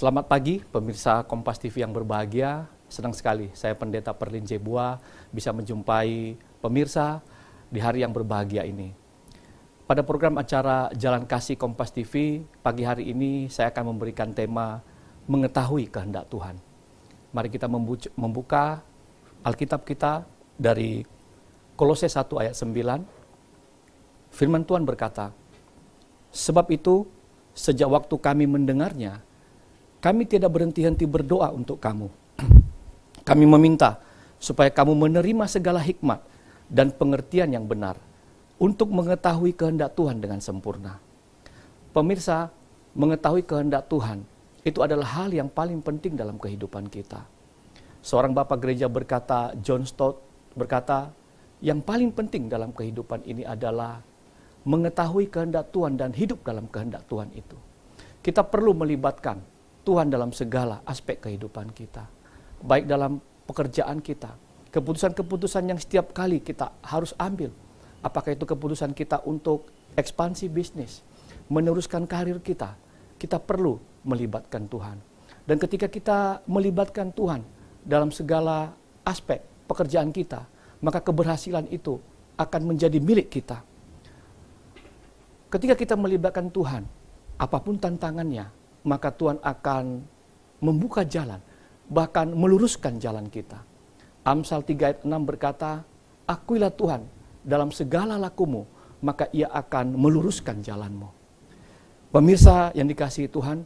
Selamat pagi pemirsa Kompas TV yang berbahagia. Senang sekali saya Pendeta Perlin Jebua bisa menjumpai pemirsa di hari yang berbahagia ini. Pada program acara Jalan Kasih Kompas TV, pagi hari ini saya akan memberikan tema Mengetahui Kehendak Tuhan. Mari kita membuka Alkitab kita dari Kolose 1 ayat 9. Firman Tuhan berkata, Sebab itu, sejak waktu kami mendengarnya, kami tidak berhenti-henti berdoa untuk kamu. Kami meminta supaya kamu menerima segala hikmat dan pengertian yang benar untuk mengetahui kehendak Tuhan dengan sempurna. Pemirsa, mengetahui kehendak Tuhan itu adalah hal yang paling penting dalam kehidupan kita. Seorang bapak gereja berkata, John Stott berkata, yang paling penting dalam kehidupan ini adalah mengetahui kehendak Tuhan dan hidup dalam kehendak Tuhan itu. Kita perlu melibatkan Tuhan dalam segala aspek kehidupan kita. Baik dalam pekerjaan kita, keputusan-keputusan yang setiap kali kita harus ambil. Apakah itu keputusan kita untuk ekspansi bisnis, meneruskan karir kita, kita perlu melibatkan Tuhan. Dan ketika kita melibatkan Tuhan dalam segala aspek pekerjaan kita, maka keberhasilan itu akan menjadi milik kita. Ketika kita melibatkan Tuhan, apapun tantangannya, maka Tuhan akan membuka jalan, bahkan meluruskan jalan kita. Amsal 3 ayat 6 berkata, Akuilah Tuhan dalam segala lakumu, maka ia akan meluruskan jalanmu. Pemirsa yang dikasihi Tuhan,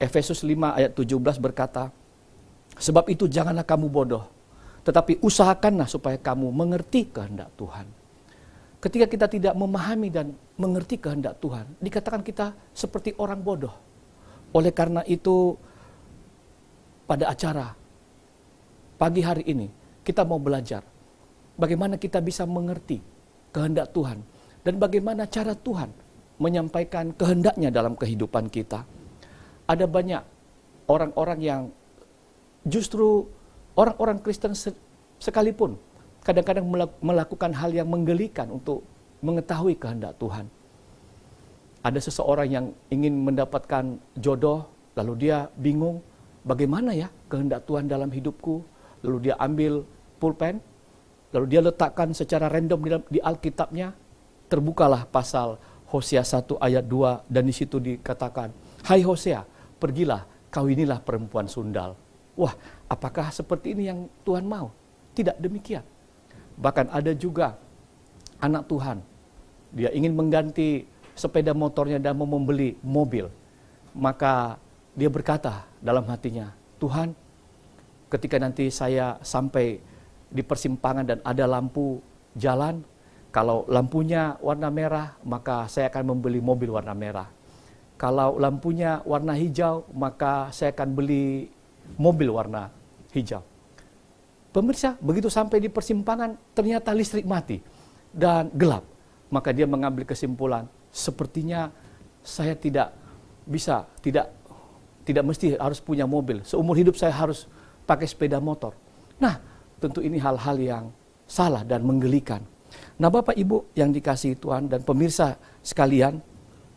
Efesus 5 ayat 17 berkata, Sebab itu janganlah kamu bodoh, tetapi usahakanlah supaya kamu mengerti kehendak Tuhan. Ketika kita tidak memahami dan mengerti kehendak Tuhan, dikatakan kita seperti orang bodoh oleh karena itu, pada acara pagi hari ini, kita mau belajar bagaimana kita bisa mengerti kehendak Tuhan dan bagaimana cara Tuhan menyampaikan kehendaknya dalam kehidupan kita. Ada banyak orang-orang yang justru orang-orang Kristen sekalipun kadang-kadang melakukan hal yang menggelikan untuk mengetahui kehendak Tuhan ada seseorang yang ingin mendapatkan jodoh, lalu dia bingung, bagaimana ya kehendak Tuhan dalam hidupku? Lalu dia ambil pulpen, lalu dia letakkan secara random di, di Alkitabnya, terbukalah pasal Hosea 1 ayat 2 dan di situ dikatakan, "Hai Hosea, pergilah, kau inilah perempuan sundal." Wah, apakah seperti ini yang Tuhan mau? Tidak demikian. Bahkan ada juga anak Tuhan, dia ingin mengganti sepeda motornya dan mau membeli mobil, maka dia berkata dalam hatinya, Tuhan, ketika nanti saya sampai di persimpangan dan ada lampu jalan, kalau lampunya warna merah, maka saya akan membeli mobil warna merah. Kalau lampunya warna hijau, maka saya akan beli mobil warna hijau. Pemirsa, begitu sampai di persimpangan, ternyata listrik mati dan gelap. Maka dia mengambil kesimpulan, sepertinya saya tidak bisa, tidak tidak mesti harus punya mobil. Seumur hidup saya harus pakai sepeda motor. Nah, tentu ini hal-hal yang salah dan menggelikan. Nah, Bapak Ibu yang dikasihi Tuhan dan pemirsa sekalian,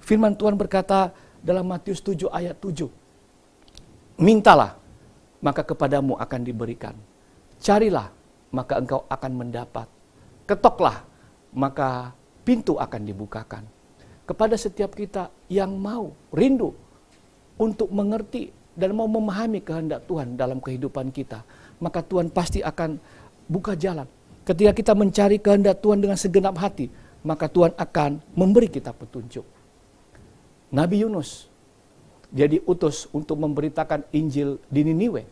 firman Tuhan berkata dalam Matius 7 ayat 7, "Mintalah, maka kepadamu akan diberikan. Carilah, maka engkau akan mendapat. Ketoklah, maka pintu akan dibukakan." kepada setiap kita yang mau rindu untuk mengerti dan mau memahami kehendak Tuhan dalam kehidupan kita, maka Tuhan pasti akan buka jalan. Ketika kita mencari kehendak Tuhan dengan segenap hati, maka Tuhan akan memberi kita petunjuk. Nabi Yunus jadi utus untuk memberitakan Injil di Niniwe.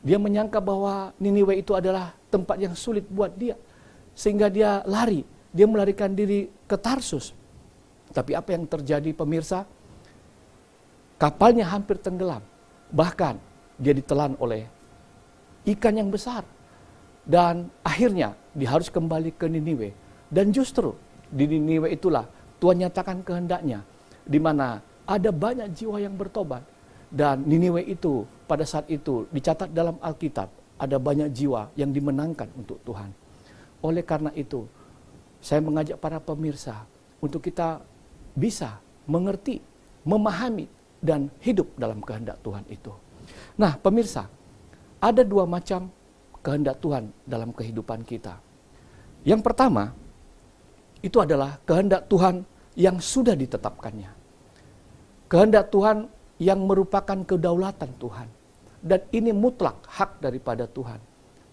Dia menyangka bahwa Niniwe itu adalah tempat yang sulit buat dia. Sehingga dia lari, dia melarikan diri ke Tarsus. Tapi apa yang terjadi pemirsa? Kapalnya hampir tenggelam. Bahkan dia ditelan oleh ikan yang besar. Dan akhirnya dia harus kembali ke Niniwe. Dan justru di Niniwe itulah Tuhan nyatakan kehendaknya. Di mana ada banyak jiwa yang bertobat. Dan Niniwe itu pada saat itu dicatat dalam Alkitab. Ada banyak jiwa yang dimenangkan untuk Tuhan. Oleh karena itu, saya mengajak para pemirsa untuk kita bisa mengerti, memahami, dan hidup dalam kehendak Tuhan itu. Nah, pemirsa, ada dua macam kehendak Tuhan dalam kehidupan kita. Yang pertama, itu adalah kehendak Tuhan yang sudah ditetapkannya. Kehendak Tuhan yang merupakan kedaulatan Tuhan. Dan ini mutlak hak daripada Tuhan.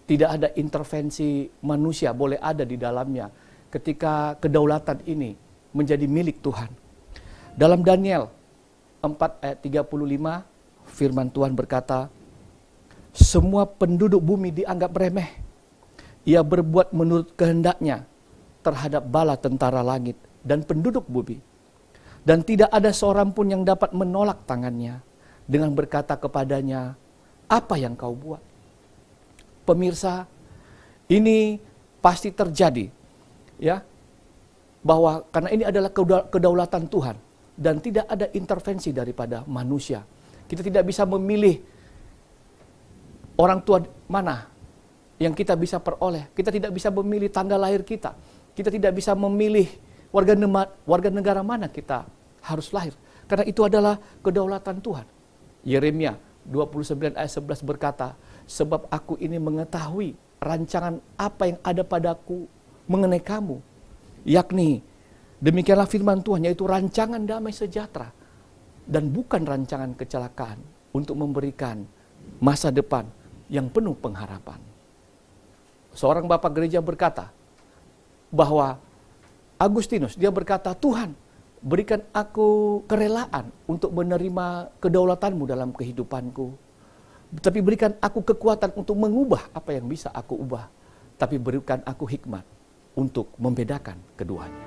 Tidak ada intervensi manusia boleh ada di dalamnya ketika kedaulatan ini menjadi milik Tuhan. Dalam Daniel 4 ayat 35 firman Tuhan berkata, semua penduduk bumi dianggap remeh. Ia berbuat menurut kehendaknya terhadap bala tentara langit dan penduduk bumi. Dan tidak ada seorang pun yang dapat menolak tangannya dengan berkata kepadanya, apa yang kau buat? Pemirsa, ini pasti terjadi. Ya, bahwa karena ini adalah kedaulatan Tuhan dan tidak ada intervensi daripada manusia. Kita tidak bisa memilih orang tua mana yang kita bisa peroleh. Kita tidak bisa memilih tanggal lahir kita. Kita tidak bisa memilih warga, warga negara mana kita harus lahir. Karena itu adalah kedaulatan Tuhan. Yeremia 29 ayat 11 berkata, Sebab aku ini mengetahui rancangan apa yang ada padaku mengenai kamu, Yakni, demikianlah firman Tuhan, yaitu rancangan damai sejahtera. Dan bukan rancangan kecelakaan untuk memberikan masa depan yang penuh pengharapan. Seorang bapak gereja berkata bahwa Agustinus, dia berkata, Tuhan, berikan aku kerelaan untuk menerima kedaulatanmu dalam kehidupanku. Tapi berikan aku kekuatan untuk mengubah apa yang bisa aku ubah. Tapi berikan aku hikmat untuk membedakan keduanya.